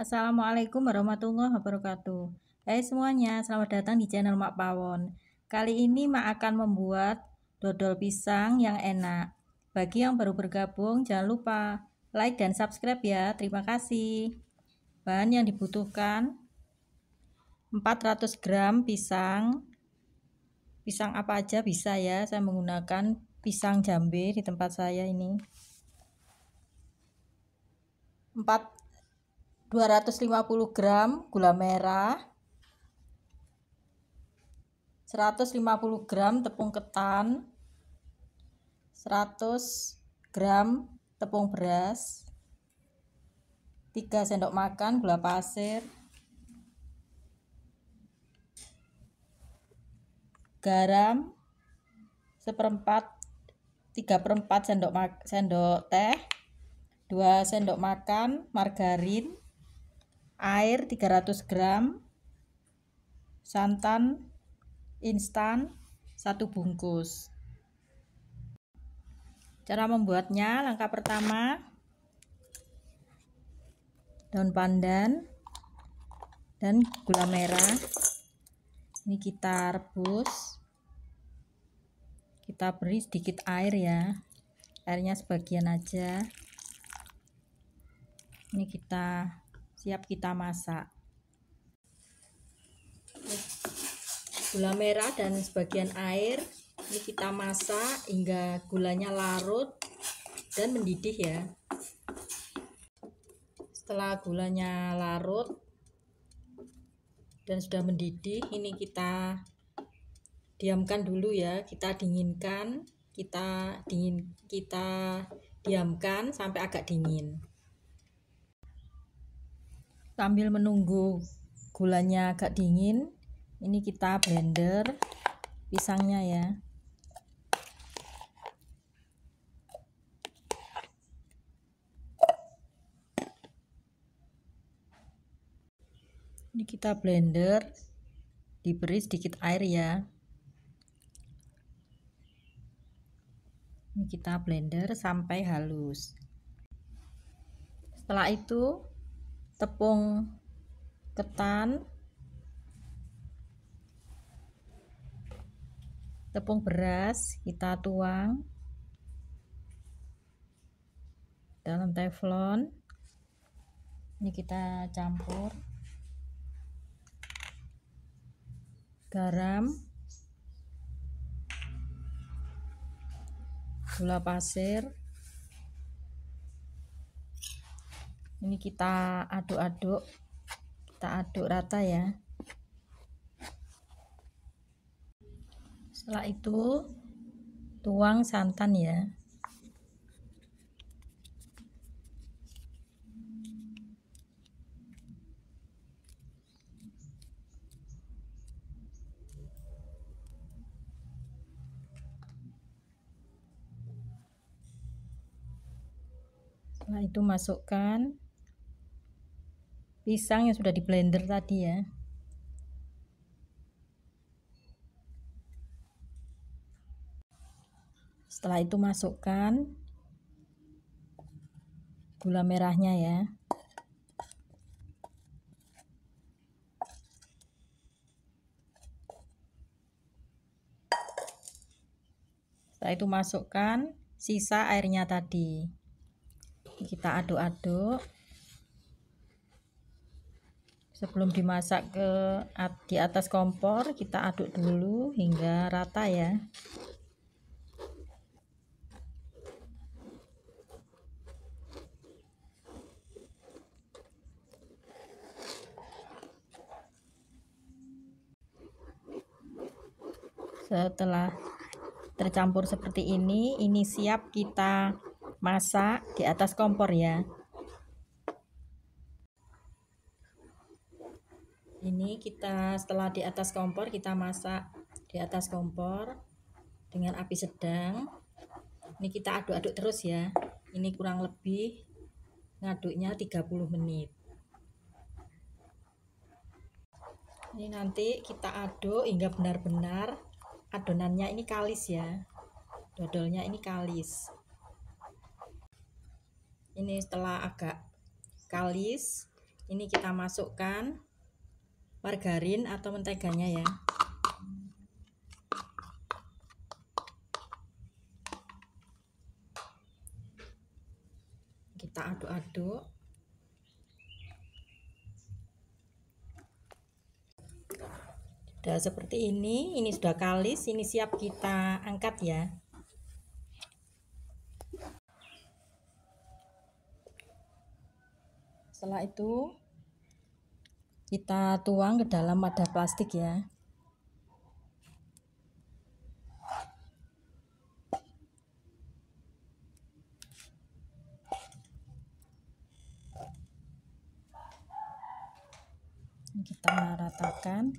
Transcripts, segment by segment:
Assalamualaikum warahmatullahi wabarakatuh Hai semuanya, selamat datang di channel Mak Pawon Kali ini Mak akan membuat dodol pisang yang enak Bagi yang baru bergabung, jangan lupa like dan subscribe ya Terima kasih Bahan yang dibutuhkan 400 gram pisang Pisang apa aja bisa ya, saya menggunakan pisang jambe di tempat saya ini 4 250 gram gula merah 150 gram tepung ketan 100 gram tepung beras 3 sendok makan gula pasir garam seperempat tiga perempat sendok sendok teh 2 sendok makan margarin air 300 gram, santan instan satu bungkus. Cara membuatnya, langkah pertama daun pandan dan gula merah. Ini kita rebus. Kita beri sedikit air ya. Airnya sebagian aja. Ini kita siap kita masak gula merah dan sebagian air ini kita masak hingga gulanya larut dan mendidih ya setelah gulanya larut dan sudah mendidih ini kita diamkan dulu ya kita dinginkan kita dingin kita diamkan sampai agak dingin sambil menunggu gulanya agak dingin ini kita blender pisangnya ya ini kita blender diberi sedikit air ya ini kita blender sampai halus setelah itu tepung ketan tepung beras kita tuang dalam teflon ini kita campur garam gula pasir ini kita aduk-aduk kita aduk rata ya setelah itu tuang santan ya Setelah itu masukkan pisang yang sudah di blender tadi ya setelah itu masukkan gula merahnya ya setelah itu masukkan sisa airnya tadi kita aduk-aduk sebelum dimasak ke di atas kompor kita aduk dulu hingga rata ya setelah tercampur seperti ini ini siap kita masak di atas kompor ya ini kita setelah di atas kompor kita masak di atas kompor dengan api sedang ini kita aduk-aduk terus ya ini kurang lebih ngaduknya 30 menit ini nanti kita aduk hingga benar-benar adonannya ini kalis ya dodolnya ini kalis ini setelah agak kalis ini kita masukkan margarin atau menteganya ya kita aduk-aduk sudah seperti ini ini sudah kalis ini siap kita angkat ya setelah itu kita tuang ke dalam wadah plastik ya kita meratakan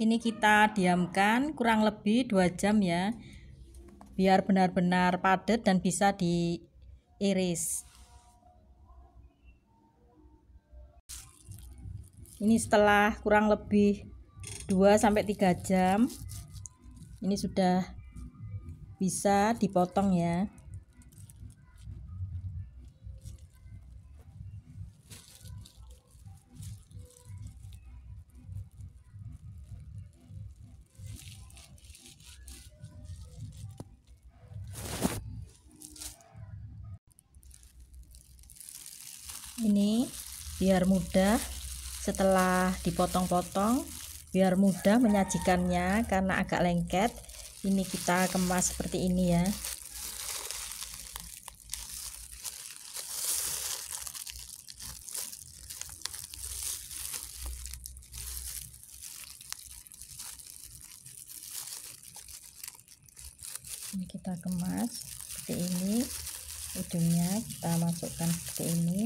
ini kita diamkan kurang lebih 2 jam ya biar benar-benar padat dan bisa di iris ini setelah kurang lebih 2 3 jam ini sudah bisa dipotong ya ini biar mudah setelah dipotong-potong biar mudah menyajikannya karena agak lengket ini kita kemas seperti ini ya ini kita kemas seperti ini ujungnya kita masukkan seperti ini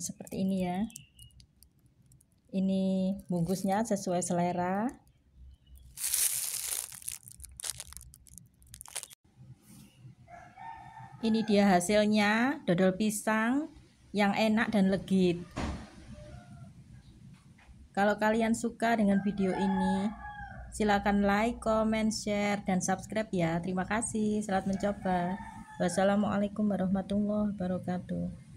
seperti ini ya ini bungkusnya sesuai selera ini dia hasilnya dodol pisang yang enak dan legit kalau kalian suka dengan video ini silahkan like, comment, share, dan subscribe ya terima kasih, selamat mencoba wassalamualaikum warahmatullahi wabarakatuh